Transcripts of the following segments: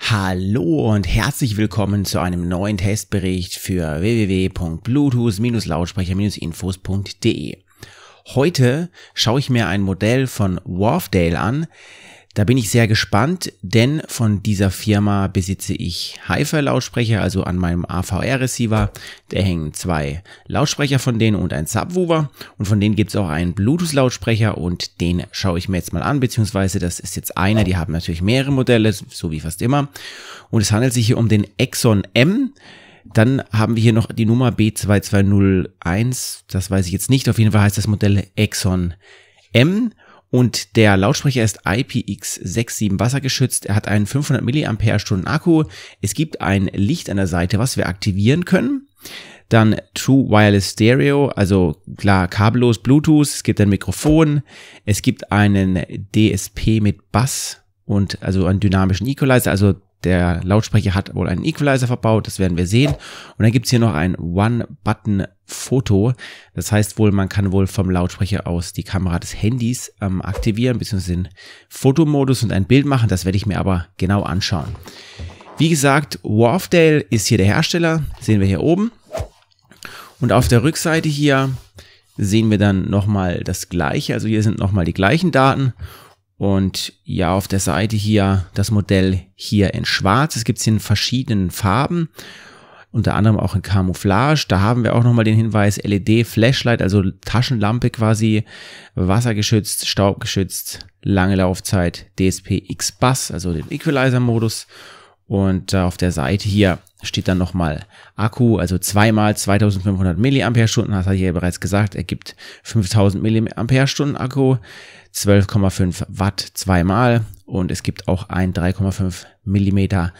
Hallo und herzlich willkommen zu einem neuen Testbericht für www.bluetooth-lautsprecher-infos.de. Heute schaue ich mir ein Modell von Wharfdale an, da bin ich sehr gespannt, denn von dieser Firma besitze ich Hi-Fi-Lautsprecher, also an meinem AVR-Receiver. Da hängen zwei Lautsprecher von denen und ein Subwoofer. Und von denen gibt es auch einen Bluetooth-Lautsprecher und den schaue ich mir jetzt mal an, beziehungsweise das ist jetzt einer. Die haben natürlich mehrere Modelle, so wie fast immer. Und es handelt sich hier um den Exxon M. Dann haben wir hier noch die Nummer B2201. Das weiß ich jetzt nicht. Auf jeden Fall heißt das Modell Exxon M. Und der Lautsprecher ist IPX67 wassergeschützt. Er hat einen 500 mAh Akku. Es gibt ein Licht an der Seite, was wir aktivieren können. Dann True Wireless Stereo, also klar kabellos Bluetooth. Es gibt ein Mikrofon. Es gibt einen DSP mit Bass und also einen dynamischen Equalizer, also der Lautsprecher hat wohl einen Equalizer verbaut, das werden wir sehen. Und dann gibt es hier noch ein One-Button-Foto. Das heißt wohl, man kann wohl vom Lautsprecher aus die Kamera des Handys ähm, aktivieren, beziehungsweise den Fotomodus und ein Bild machen. Das werde ich mir aber genau anschauen. Wie gesagt, Wharfdale ist hier der Hersteller, sehen wir hier oben. Und auf der Rückseite hier sehen wir dann nochmal das gleiche. Also hier sind nochmal die gleichen Daten und ja, auf der Seite hier das Modell hier in schwarz. Es gibt es in verschiedenen Farben, unter anderem auch in Camouflage. Da haben wir auch nochmal den Hinweis LED Flashlight, also Taschenlampe quasi, wassergeschützt, staubgeschützt, lange Laufzeit, DSP x bus also den Equalizer-Modus. Und äh, auf der Seite hier steht dann nochmal Akku, also zweimal 2500 Milliampere-Stunden, hat ich ja bereits gesagt, ergibt 5000 Milliampere-Stunden Akku, 12,5 Watt zweimal und es gibt auch einen 3,5 Millimeter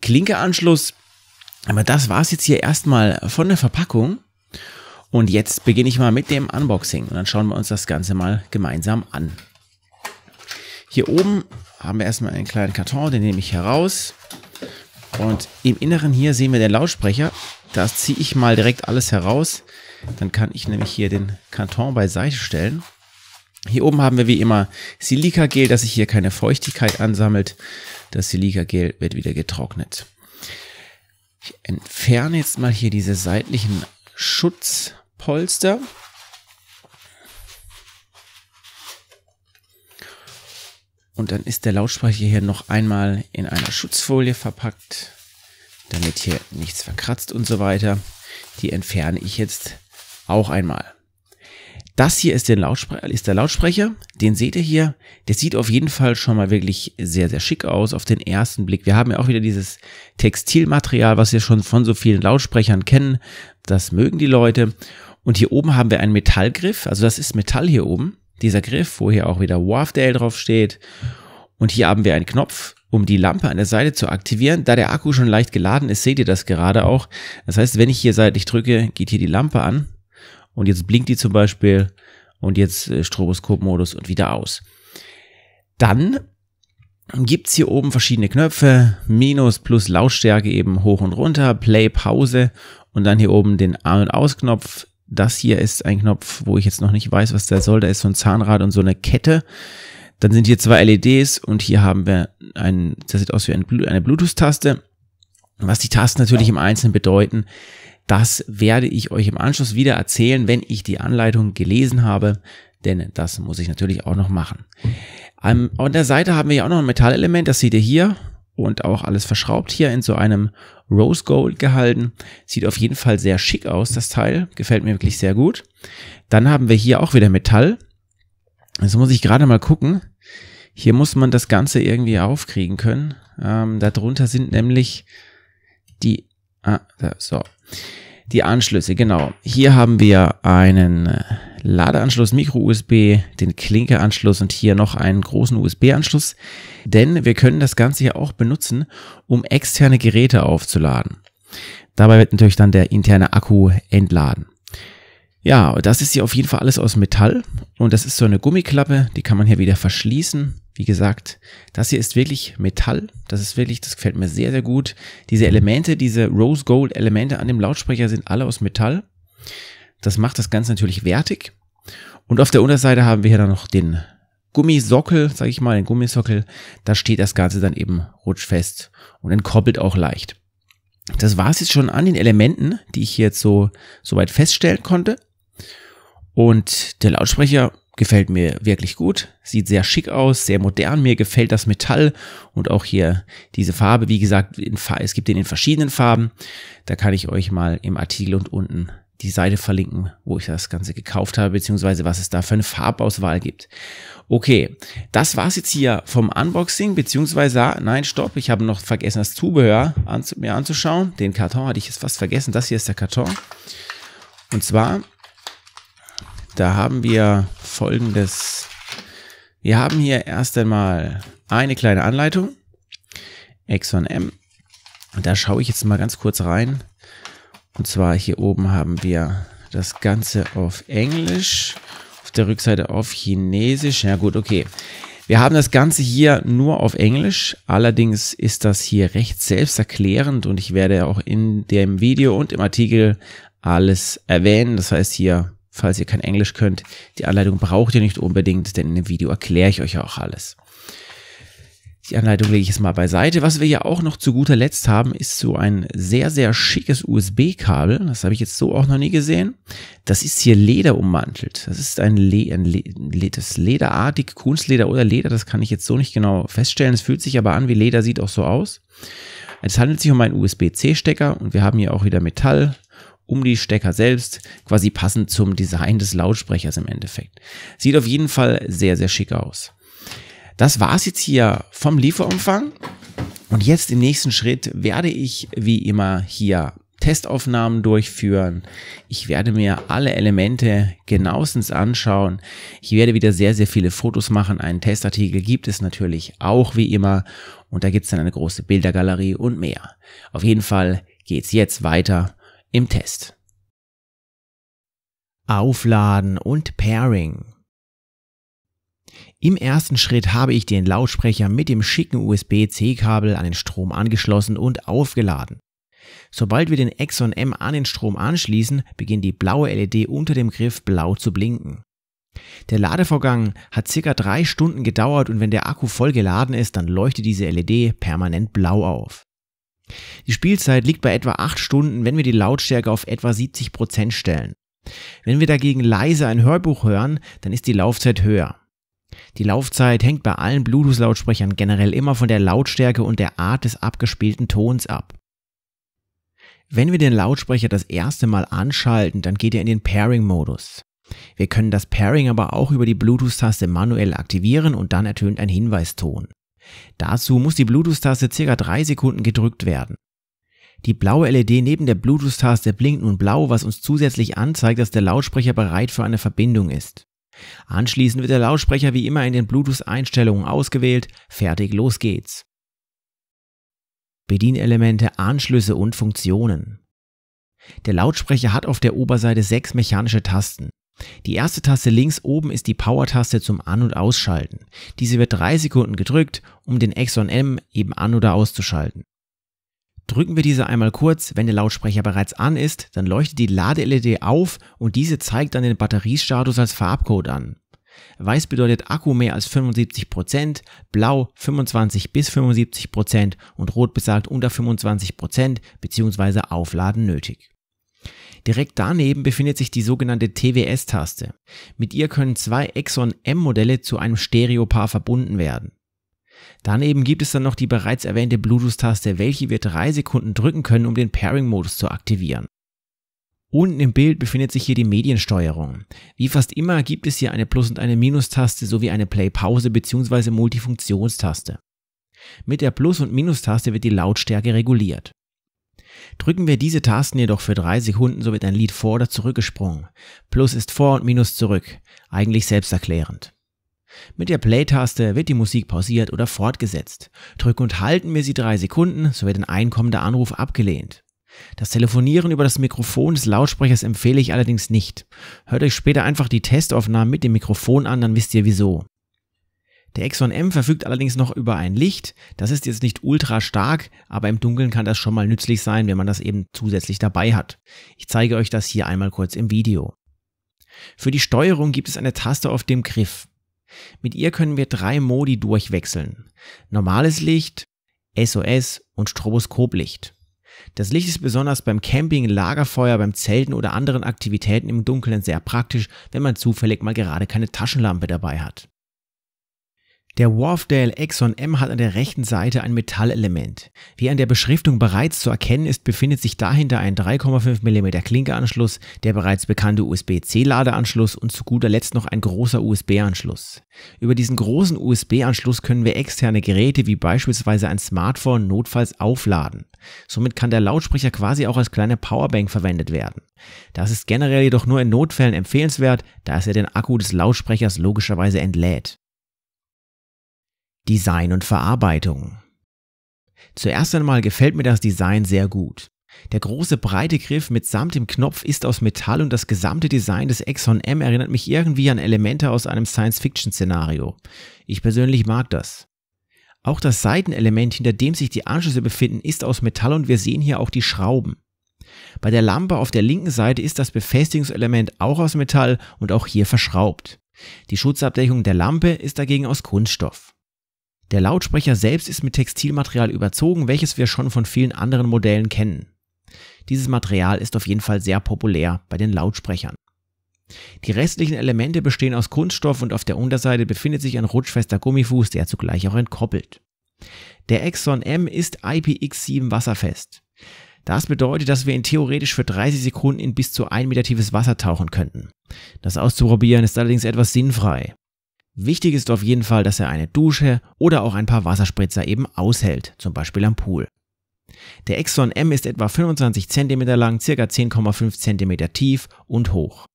Klinkeanschluss. Aber das war es jetzt hier erstmal von der Verpackung. Und jetzt beginne ich mal mit dem Unboxing und dann schauen wir uns das Ganze mal gemeinsam an. Hier oben haben wir erstmal einen kleinen Karton, den nehme ich heraus. Und im Inneren hier sehen wir den Lautsprecher. Da ziehe ich mal direkt alles heraus. Dann kann ich nämlich hier den Karton beiseite stellen. Hier oben haben wir wie immer Silikagel, dass sich hier keine Feuchtigkeit ansammelt. Das Silikagel wird wieder getrocknet. Ich entferne jetzt mal hier diese seitlichen Schutzpolster. Und dann ist der Lautsprecher hier noch einmal in einer Schutzfolie verpackt, damit hier nichts verkratzt und so weiter. Die entferne ich jetzt auch einmal. Das hier ist, ist, der Lautsprecher, den seht ihr hier. Der sieht auf jeden Fall schon mal wirklich sehr, sehr schick aus auf den ersten Blick. Wir haben ja auch wieder dieses Textilmaterial, was wir schon von so vielen Lautsprechern kennen. Das mögen die Leute. Und hier oben haben wir einen Metallgriff, also das ist Metall hier oben dieser Griff, wo hier auch wieder Wharfdale drauf steht. Und hier haben wir einen Knopf, um die Lampe an der Seite zu aktivieren. Da der Akku schon leicht geladen ist, seht ihr das gerade auch. Das heißt, wenn ich hier seitlich drücke, geht hier die Lampe an. Und jetzt blinkt die zum Beispiel. Und jetzt äh, Stroboskopmodus und wieder aus. Dann gibt's hier oben verschiedene Knöpfe. Minus, Plus, Lautstärke eben hoch und runter. Play, Pause. Und dann hier oben den An- und Ausknopf, das hier ist ein Knopf, wo ich jetzt noch nicht weiß, was der soll. Da ist so ein Zahnrad und so eine Kette. Dann sind hier zwei LEDs und hier haben wir einen, das sieht aus wie eine Bluetooth-Taste. Was die Tasten natürlich im Einzelnen bedeuten, das werde ich euch im Anschluss wieder erzählen, wenn ich die Anleitung gelesen habe, denn das muss ich natürlich auch noch machen. Ähm, an der Seite haben wir ja auch noch ein Metallelement, das seht ihr hier und auch alles verschraubt hier in so einem Rose Gold gehalten. Sieht auf jeden Fall sehr schick aus, das Teil. Gefällt mir wirklich sehr gut. Dann haben wir hier auch wieder Metall. Jetzt muss ich gerade mal gucken. Hier muss man das Ganze irgendwie aufkriegen können. Ähm, darunter sind nämlich die, ah, so, die Anschlüsse, genau. Hier haben wir einen äh, Ladeanschluss, Micro-USB, den Klinkeanschluss und hier noch einen großen USB-Anschluss. Denn wir können das Ganze ja auch benutzen, um externe Geräte aufzuladen. Dabei wird natürlich dann der interne Akku entladen. Ja, das ist hier auf jeden Fall alles aus Metall und das ist so eine Gummiklappe, die kann man hier wieder verschließen. Wie gesagt, das hier ist wirklich Metall. Das ist wirklich, das gefällt mir sehr, sehr gut. Diese Elemente, diese Rose Gold Elemente an dem Lautsprecher sind alle aus Metall. Das macht das Ganze natürlich wertig. Und auf der Unterseite haben wir hier dann noch den Gummisockel, sage ich mal, den Gummisockel. Da steht das Ganze dann eben rutschfest und entkoppelt auch leicht. Das war es jetzt schon an den Elementen, die ich hier jetzt so soweit feststellen konnte. Und der Lautsprecher gefällt mir wirklich gut, sieht sehr schick aus, sehr modern. Mir gefällt das Metall und auch hier diese Farbe. Wie gesagt, es gibt den in verschiedenen Farben. Da kann ich euch mal im Artikel und unten die Seite verlinken, wo ich das Ganze gekauft habe, beziehungsweise was es da für eine Farbauswahl gibt. Okay, das war's jetzt hier vom Unboxing, beziehungsweise, nein, stopp, ich habe noch vergessen, das Zubehör anzu mir anzuschauen. Den Karton hatte ich jetzt fast vergessen. Das hier ist der Karton. Und zwar, da haben wir folgendes. Wir haben hier erst einmal eine kleine Anleitung. Exxon M. Und da schaue ich jetzt mal ganz kurz rein. Und zwar hier oben haben wir das Ganze auf Englisch, auf der Rückseite auf Chinesisch. Ja gut, okay. Wir haben das Ganze hier nur auf Englisch, allerdings ist das hier recht selbsterklärend und ich werde auch in dem Video und im Artikel alles erwähnen. Das heißt hier, falls ihr kein Englisch könnt, die Anleitung braucht ihr nicht unbedingt, denn in dem Video erkläre ich euch auch alles. Die Anleitung lege ich jetzt mal beiseite. Was wir ja auch noch zu guter Letzt haben, ist so ein sehr, sehr schickes USB-Kabel. Das habe ich jetzt so auch noch nie gesehen. Das ist hier Leder ummantelt. Das ist ein, Le ein Le das lederartig, Kunstleder oder Leder. Das kann ich jetzt so nicht genau feststellen. Es fühlt sich aber an wie Leder, sieht auch so aus. Es handelt sich um einen USB-C-Stecker und wir haben hier auch wieder Metall um die Stecker selbst, quasi passend zum Design des Lautsprechers im Endeffekt. Sieht auf jeden Fall sehr, sehr schick aus. Das war's jetzt hier vom Lieferumfang. Und jetzt im nächsten Schritt werde ich wie immer hier Testaufnahmen durchführen. Ich werde mir alle Elemente genauestens anschauen. Ich werde wieder sehr, sehr viele Fotos machen. Einen Testartikel gibt es natürlich auch wie immer. Und da gibt's dann eine große Bildergalerie und mehr. Auf jeden Fall geht's jetzt weiter im Test. Aufladen und Pairing. Im ersten Schritt habe ich den Lautsprecher mit dem schicken USB-C-Kabel an den Strom angeschlossen und aufgeladen. Sobald wir den Exxon M an den Strom anschließen, beginnt die blaue LED unter dem Griff blau zu blinken. Der Ladevorgang hat circa drei Stunden gedauert und wenn der Akku voll geladen ist, dann leuchtet diese LED permanent blau auf. Die Spielzeit liegt bei etwa 8 Stunden, wenn wir die Lautstärke auf etwa 70% Prozent stellen. Wenn wir dagegen leise ein Hörbuch hören, dann ist die Laufzeit höher. Die Laufzeit hängt bei allen Bluetooth-Lautsprechern generell immer von der Lautstärke und der Art des abgespielten Tons ab. Wenn wir den Lautsprecher das erste Mal anschalten, dann geht er in den Pairing-Modus. Wir können das Pairing aber auch über die Bluetooth-Taste manuell aktivieren und dann ertönt ein Hinweiston. Dazu muss die Bluetooth-Taste ca. 3 Sekunden gedrückt werden. Die blaue LED neben der Bluetooth-Taste blinkt nun blau, was uns zusätzlich anzeigt, dass der Lautsprecher bereit für eine Verbindung ist. Anschließend wird der Lautsprecher wie immer in den Bluetooth-Einstellungen ausgewählt. Fertig, los geht's. Bedienelemente, Anschlüsse und Funktionen. Der Lautsprecher hat auf der Oberseite sechs mechanische Tasten. Die erste Taste links oben ist die Power-Taste zum An- und Ausschalten. Diese wird drei Sekunden gedrückt, um den Exxon M eben an- oder auszuschalten. Drücken wir diese einmal kurz, wenn der Lautsprecher bereits an ist, dann leuchtet die Lade-LED auf und diese zeigt dann den Batteriestatus als Farbcode an. Weiß bedeutet Akku mehr als 75%, Blau 25 bis 75% und Rot besagt unter 25% bzw. Aufladen nötig. Direkt daneben befindet sich die sogenannte TWS-Taste. Mit ihr können zwei Exxon M-Modelle zu einem Stereopaar verbunden werden. Daneben gibt es dann noch die bereits erwähnte Bluetooth-Taste, welche wir drei Sekunden drücken können, um den Pairing-Modus zu aktivieren. Unten im Bild befindet sich hier die Mediensteuerung. Wie fast immer gibt es hier eine Plus- und eine Minustaste sowie eine Play-Pause bzw. Multifunktionstaste. Mit der Plus- und Minustaste wird die Lautstärke reguliert. Drücken wir diese Tasten jedoch für drei Sekunden, so wird ein Lied vor oder zurückgesprungen. Plus ist vor und Minus zurück. Eigentlich selbsterklärend. Mit der Play-Taste wird die Musik pausiert oder fortgesetzt. Drücken und halten wir sie drei Sekunden, so wird ein einkommender Anruf abgelehnt. Das Telefonieren über das Mikrofon des Lautsprechers empfehle ich allerdings nicht. Hört euch später einfach die Testaufnahmen mit dem Mikrofon an, dann wisst ihr wieso. Der Exxon M verfügt allerdings noch über ein Licht. Das ist jetzt nicht ultra stark, aber im Dunkeln kann das schon mal nützlich sein, wenn man das eben zusätzlich dabei hat. Ich zeige euch das hier einmal kurz im Video. Für die Steuerung gibt es eine Taste auf dem Griff. Mit ihr können wir drei Modi durchwechseln. Normales Licht, SOS und Stroboskoplicht. Das Licht ist besonders beim Camping, Lagerfeuer, beim Zelten oder anderen Aktivitäten im Dunkeln sehr praktisch, wenn man zufällig mal gerade keine Taschenlampe dabei hat. Der Wharfdale Exxon M hat an der rechten Seite ein Metallelement. Wie an der Beschriftung bereits zu erkennen ist, befindet sich dahinter ein 3,5 mm Klinkeanschluss, der bereits bekannte USB-C-Ladeanschluss und zu guter Letzt noch ein großer USB-Anschluss. Über diesen großen USB-Anschluss können wir externe Geräte wie beispielsweise ein Smartphone notfalls aufladen. Somit kann der Lautsprecher quasi auch als kleine Powerbank verwendet werden. Das ist generell jedoch nur in Notfällen empfehlenswert, da es ja den Akku des Lautsprechers logischerweise entlädt. Design und Verarbeitung. Zuerst einmal gefällt mir das Design sehr gut. Der große breite Griff mitsamt dem Knopf ist aus Metall und das gesamte Design des Exxon M erinnert mich irgendwie an Elemente aus einem Science-Fiction-Szenario. Ich persönlich mag das. Auch das Seitenelement, hinter dem sich die Anschlüsse befinden, ist aus Metall und wir sehen hier auch die Schrauben. Bei der Lampe auf der linken Seite ist das Befestigungselement auch aus Metall und auch hier verschraubt. Die Schutzabdeckung der Lampe ist dagegen aus Kunststoff. Der Lautsprecher selbst ist mit Textilmaterial überzogen, welches wir schon von vielen anderen Modellen kennen. Dieses Material ist auf jeden Fall sehr populär bei den Lautsprechern. Die restlichen Elemente bestehen aus Kunststoff und auf der Unterseite befindet sich ein rutschfester Gummifuß, der zugleich auch entkoppelt. Der Exxon M ist IPX7 wasserfest. Das bedeutet, dass wir ihn theoretisch für 30 Sekunden in bis zu 1 Meter tiefes Wasser tauchen könnten. Das auszuprobieren ist allerdings etwas sinnfrei. Wichtig ist auf jeden Fall, dass er eine Dusche oder auch ein paar Wasserspritzer eben aushält, zum Beispiel am Pool. Der Exxon M ist etwa 25 cm lang, ca. 10,5 cm tief und hoch.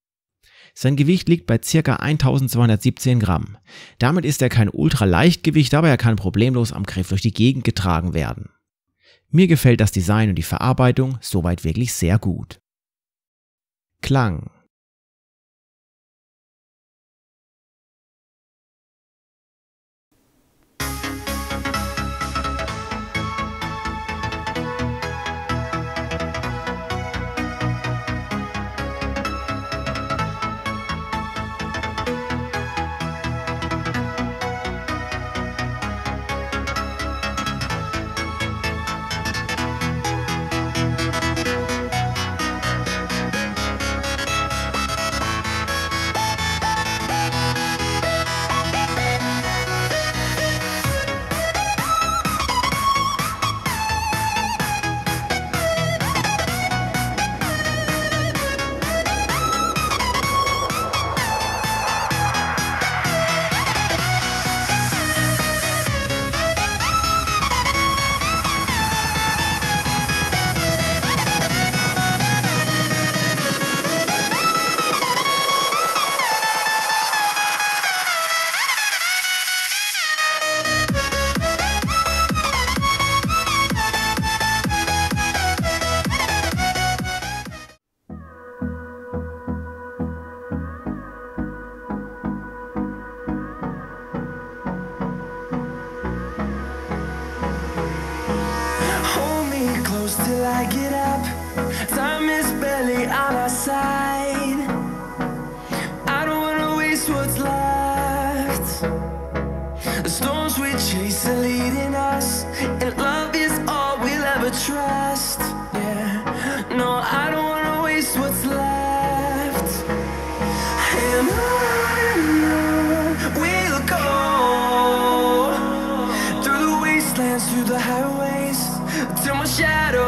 Sein Gewicht liegt bei ca. 1217 Gramm. Damit ist er kein Ultraleichtgewicht, aber er kann problemlos am Griff durch die Gegend getragen werden. Mir gefällt das Design und die Verarbeitung soweit wirklich sehr gut. Klang I get up Time is barely on our side I don't wanna waste what's left The storms we chase are leading us And love is all we'll ever trust Yeah, no, I don't wanna waste what's left And on we'll go Through the wastelands, through the highways Till my shadow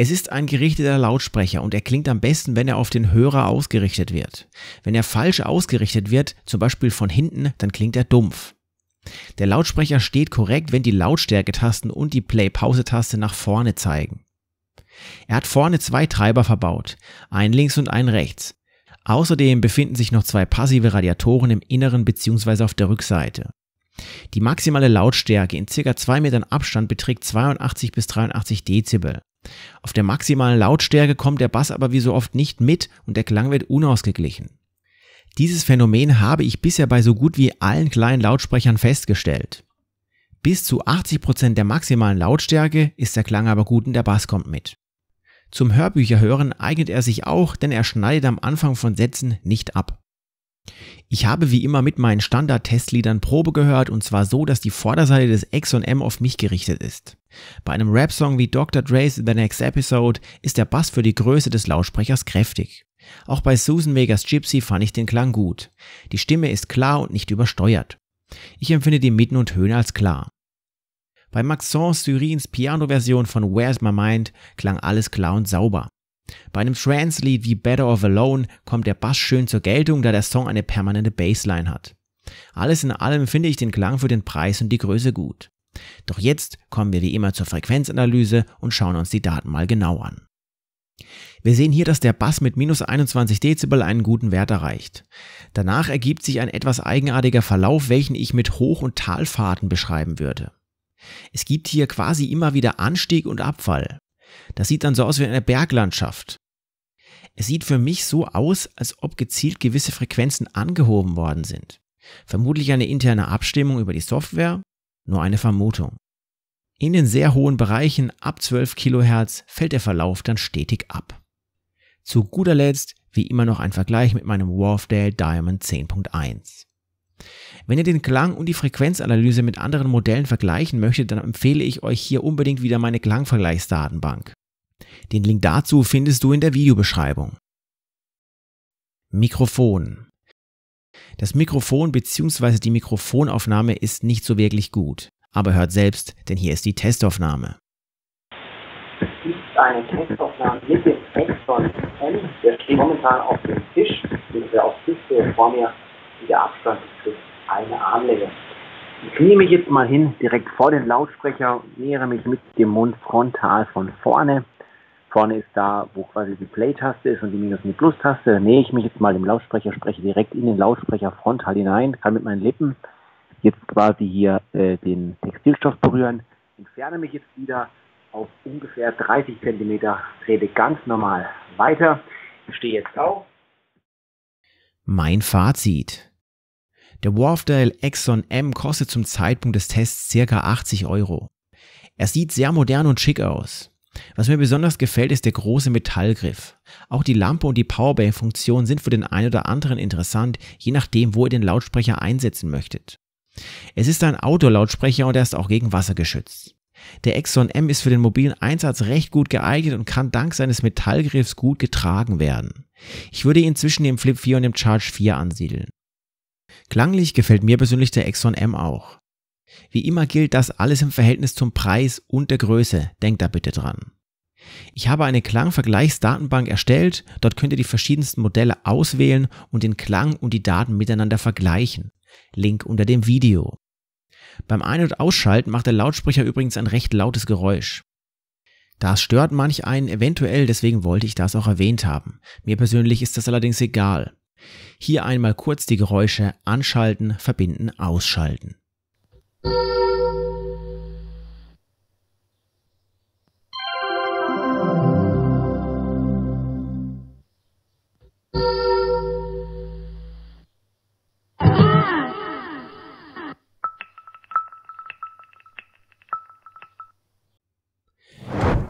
Es ist ein gerichteter Lautsprecher und er klingt am besten, wenn er auf den Hörer ausgerichtet wird. Wenn er falsch ausgerichtet wird, zum Beispiel von hinten, dann klingt er dumpf. Der Lautsprecher steht korrekt, wenn die Lautstärke-Tasten und die Play-Pause-Taste nach vorne zeigen. Er hat vorne zwei Treiber verbaut, einen links und einen rechts. Außerdem befinden sich noch zwei passive Radiatoren im Inneren bzw. auf der Rückseite. Die maximale Lautstärke in ca. 2 Metern Abstand beträgt 82 bis 83 Dezibel. Auf der maximalen Lautstärke kommt der Bass aber wie so oft nicht mit und der Klang wird unausgeglichen. Dieses Phänomen habe ich bisher bei so gut wie allen kleinen Lautsprechern festgestellt. Bis zu 80% Prozent der maximalen Lautstärke ist der Klang aber gut und der Bass kommt mit. Zum Hörbücherhören eignet er sich auch, denn er schneidet am Anfang von Sätzen nicht ab. Ich habe wie immer mit meinen Standard-Testliedern Probe gehört und zwar so, dass die Vorderseite des X&M auf mich gerichtet ist. Bei einem Rap-Song wie Dr. Dre's The Next Episode ist der Bass für die Größe des Lautsprechers kräftig. Auch bei Susan Vegas Gypsy fand ich den Klang gut. Die Stimme ist klar und nicht übersteuert. Ich empfinde die Mitten und Höhen als klar. Bei Maxence Syrins Piano-Version von Where's My Mind klang alles klar und sauber. Bei einem Trance-Lied wie Better of Alone kommt der Bass schön zur Geltung, da der Song eine permanente Bassline hat. Alles in allem finde ich den Klang für den Preis und die Größe gut. Doch jetzt kommen wir wie immer zur Frequenzanalyse und schauen uns die Daten mal genau an. Wir sehen hier, dass der Bass mit minus 21 Dezibel einen guten Wert erreicht. Danach ergibt sich ein etwas eigenartiger Verlauf, welchen ich mit Hoch- und Talfahrten beschreiben würde. Es gibt hier quasi immer wieder Anstieg und Abfall. Das sieht dann so aus wie eine Berglandschaft. Es sieht für mich so aus, als ob gezielt gewisse Frequenzen angehoben worden sind. Vermutlich eine interne Abstimmung über die Software, nur eine Vermutung. In den sehr hohen Bereichen ab 12 Kilohertz fällt der Verlauf dann stetig ab. Zu guter Letzt wie immer noch ein Vergleich mit meinem Wharfdale Diamond 10.1. Wenn ihr den Klang und die Frequenzanalyse mit anderen Modellen vergleichen möchtet, dann empfehle ich euch hier unbedingt wieder meine Klangvergleichsdatenbank. Den Link dazu findest du in der Videobeschreibung. Mikrofon. Das Mikrofon bzw. die Mikrofonaufnahme ist nicht so wirklich gut, aber hört selbst, denn hier ist die Testaufnahme. Es ist eine Testaufnahme mit dem Text von M, der steht momentan auf dem Tisch, den wir auf Display vor mir der Abstand ist eine Armlänge. Ich knie mich jetzt mal hin, direkt vor den Lautsprecher, nähere mich mit dem Mund frontal von vorne. Vorne ist da, wo quasi die Play-Taste ist und die Minus- und die Plus-Taste. Da Nähe ich mich jetzt mal dem Lautsprecher, spreche direkt in den Lautsprecher frontal hinein, kann mit meinen Lippen jetzt quasi hier äh, den Textilstoff berühren, entferne mich jetzt wieder auf ungefähr 30 cm, trete ganz normal weiter, ich stehe jetzt auf. Mein Fazit. Der Wharfdale Exxon M kostet zum Zeitpunkt des Tests circa 80 Euro. Er sieht sehr modern und schick aus. Was mir besonders gefällt, ist der große Metallgriff. Auch die Lampe und die Powerbank-Funktion sind für den einen oder anderen interessant, je nachdem, wo ihr den Lautsprecher einsetzen möchtet. Es ist ein Autolautsprecher und er ist auch gegen Wasser geschützt. Der Exxon M ist für den mobilen Einsatz recht gut geeignet und kann dank seines Metallgriffs gut getragen werden. Ich würde ihn zwischen dem Flip 4 und dem Charge 4 ansiedeln. Klanglich gefällt mir persönlich der Exxon M auch. Wie immer gilt das alles im Verhältnis zum Preis und der Größe, denkt da bitte dran. Ich habe eine Klangvergleichsdatenbank erstellt, dort könnt ihr die verschiedensten Modelle auswählen und den Klang und die Daten miteinander vergleichen. Link unter dem Video. Beim Ein- und Ausschalten macht der Lautsprecher übrigens ein recht lautes Geräusch. Das stört manch einen eventuell, deswegen wollte ich das auch erwähnt haben. Mir persönlich ist das allerdings egal. Hier einmal kurz die Geräusche anschalten, verbinden, ausschalten.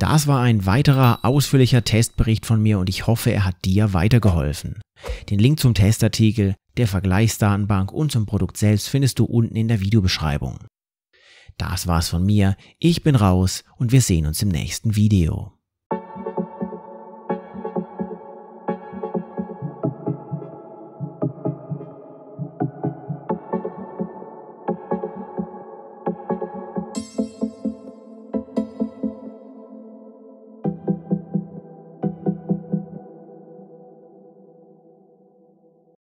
Das war ein weiterer ausführlicher Testbericht von mir und ich hoffe, er hat dir weitergeholfen. Den Link zum Testartikel, der Vergleichsdatenbank und zum Produkt selbst findest du unten in der Videobeschreibung. Das war's von mir, ich bin raus und wir sehen uns im nächsten Video.